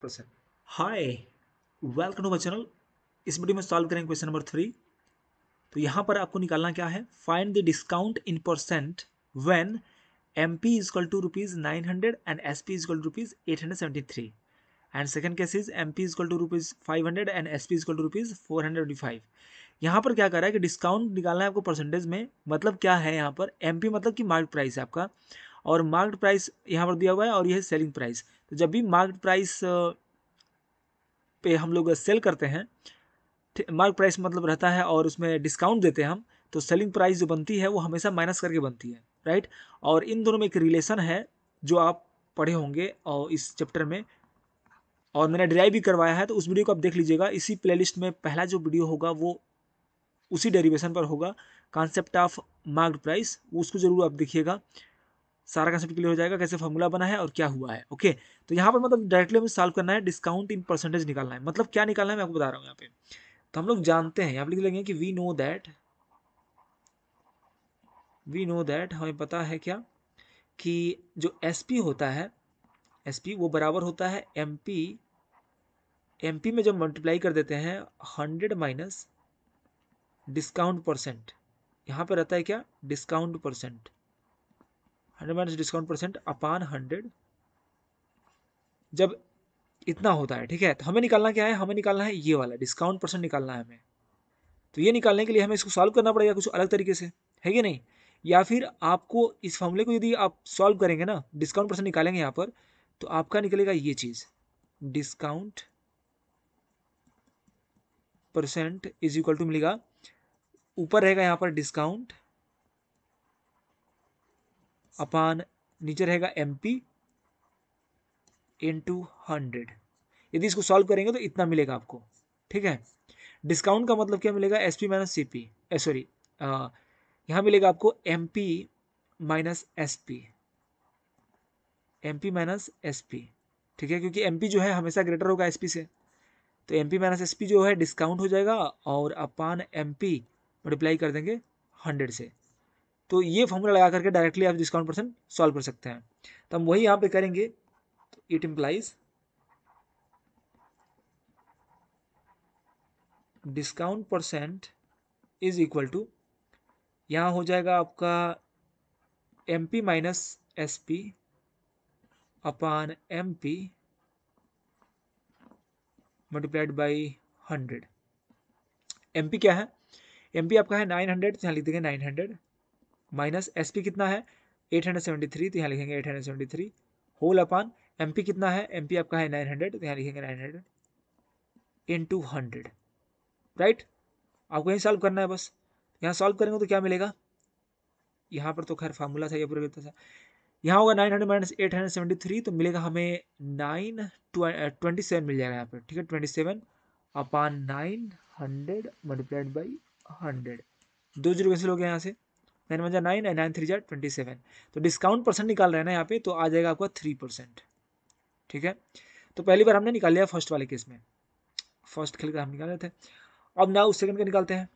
प्रश्न hi welcome to my channel इस video में सॉल्व करेंगे क्वेश्चन नंबर थ्री तो यहाँ पर आपको निकालना क्या है find the discount in percent when M P is equal to rupees nine hundred and S P is equal to rupees eight hundred seventy three and second case is M P is equal to rupees five hundred and S P is equal to rupees four hundred five यहाँ पर क्या कर रहा है कि discount निकालना है आपको परसेंटेज में मतलब क्या है यहाँ पर एम पी मतलब कि मार्केट प्राइस है आपका और मार्क्ड प्राइस यहाँ पर दिया हुआ है और यह सेलिंग प्राइस तो जब भी मार्क्ड प्राइस पे हम लोग सेल करते हैं मार्क प्राइस मतलब रहता है और उसमें डिस्काउंट देते हैं हम तो सेलिंग प्राइस जो बनती है वो हमेशा माइनस करके बनती है राइट और इन दोनों में एक रिलेशन है जो आप पढ़े होंगे और इस चैप्टर में और मैंने ड्राइव भी करवाया है तो उस वीडियो को आप देख लीजिएगा इसी प्लेलिस्ट में पहला जो वीडियो होगा वो उसी डेरिवेशन पर होगा कॉन्सेप्ट ऑफ मार्क्ड प्राइस उसको ज़रूर आप देखिएगा सारा कंसेप्ट क्लियर हो जाएगा कैसे फॉर्मूला बना है और क्या हुआ है ओके तो यहाँ पर मतलब डायरेक्टली हमें सॉल्व करना है डिस्काउंट इन परसेंटेज निकालना है मतलब क्या निकालना है मैं आपको बता रहा हूँ यहाँ पे तो हम लोग जानते हैं यहाँ पर लिख लेंगे कि we know that we know that हमें पता है क्या कि जो एस होता है एस वो बराबर होता है एम पी में जब मल्टीप्लाई कर देते हैं हंड्रेड माइनस डिस्काउंट परसेंट यहाँ पर रहता है क्या discount percent hundred minus discount percent upon hundred जब इतना होता है ठीक है तो हमें निकालना क्या है हमें निकालना है ये वाला डिस्काउंट परसेंट निकालना है हमें तो ये निकालने के लिए हमें इसको सॉल्व करना पड़ेगा कुछ अलग तरीके से है कि नहीं या फिर आपको इस फॉर्मूले को यदि आप सॉल्व करेंगे ना डिस्काउंट परसेंट निकालेंगे यहाँ पर तो आपका निकलेगा ये चीज़ discount percent is equal to मिलेगा ऊपर रहेगा यहाँ पर डिस्काउंट अपान नीचे रहेगा एम पी इंटू हंड्रेड यदि इसको सॉल्व करेंगे तो इतना मिलेगा आपको ठीक है डिस्काउंट का मतलब क्या मिलेगा S P minus C P sorry यहाँ मिलेगा आपको M P minus S P M P minus S P ठीक है क्योंकि एम पी जो है हमेशा ग्रेटर होगा एस पी से तो M P minus S P जो है डिस्काउंट हो जाएगा और अपान एम पी मल्टीप्लाई कर देंगे हंड्रेड से तो ये फॉर्मूला लगा करके डायरेक्टली आप डिस्काउंट परसेंट सॉल्व कर सकते हैं तो हम वही यहाँ पे करेंगे तो it implies discount percent is equal to यहाँ हो जाएगा आपका M P minus S P upon M P multiplied by hundred M P क्या है एम पी आपका है नाइन हंड्रेड यहाँ लिख देंगे nine hundred minus S P कितना है 873 तो यहाँ लिखेंगे 873 होल अपान एम पी कितना है एम पी आपका है 900 तो यहाँ लिखेंगे 900 hundred into hundred right आपको यहीं सॉल्व करना है बस यहाँ सॉल्व करेंगे तो क्या मिलेगा यहाँ पर तो खैर फार्मूला था यह पूरा था यहाँ होगा nine hundred minus eight hundred seventy three तो मिलेगा हमें नाइन ट्वेंटी सेवन मिल जाएगा यहाँ पर ठीक है twenty seven upon nine hundred multiplied by hundred दो जीरो कैसे लोग यहाँ से नाइन वन जा नाइन एंड नाइन थ्री जा ट्वेंटी सेवन तो डिस्काउंट परसेंट निकाल रहे हैं ना यहाँ पे तो आ जाएगा आपका थ्री परसेंट ठीक है तो पहली बार हमने निकाल लिया फर्स्ट वाले केस में फर्स्ट खेल कर हम निकाल रहे थे अब ना उस सेकेंड का निकालते हैं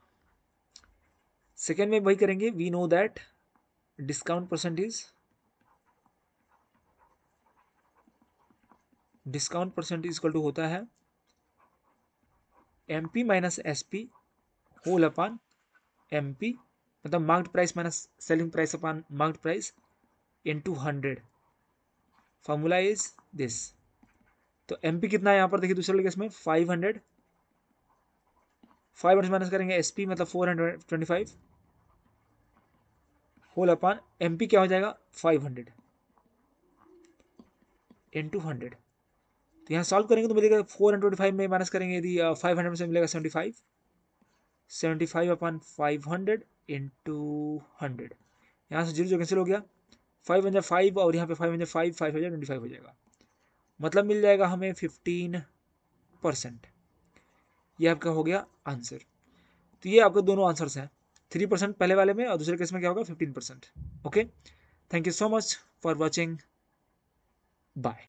सेकेंड में वही करेंगे we know that discount percent is discount percent is equal to होता है M P minus S P whole upon M P मतलब marked price minus selling price upon marked price into hundred formula is this तो M P कितना है यहाँ पर देखिए दूसरे लगे इसमें five hundred five hundred minus करेंगे एस पी मतलब four hundred twenty five whole upon M P क्या हो जाएगा five hundred into hundred तो यहाँ सॉल्व करेंगे तो मिलेगा फोर हंड्रेड फाइव में माइनस करेंगे यदि फाइव uh, हंड्रेड से मिलेगा seventy five seventy five upon five hundred into hundred यहाँ से जीरो जो कैंसिल हो गया फाइव हंड्रेड फाइव और यहाँ पे five hundred five five hundred twenty five हो जाएगा मतलब मिल जाएगा हमें फिफ्टीन परसेंट ये आपका हो गया आंसर तो ये आपके दोनों आंसर्स हैं थ्री परसेंट पहले वाले में और दूसरे केस में क्या होगा fifteen percent okay thank you so much for watching bye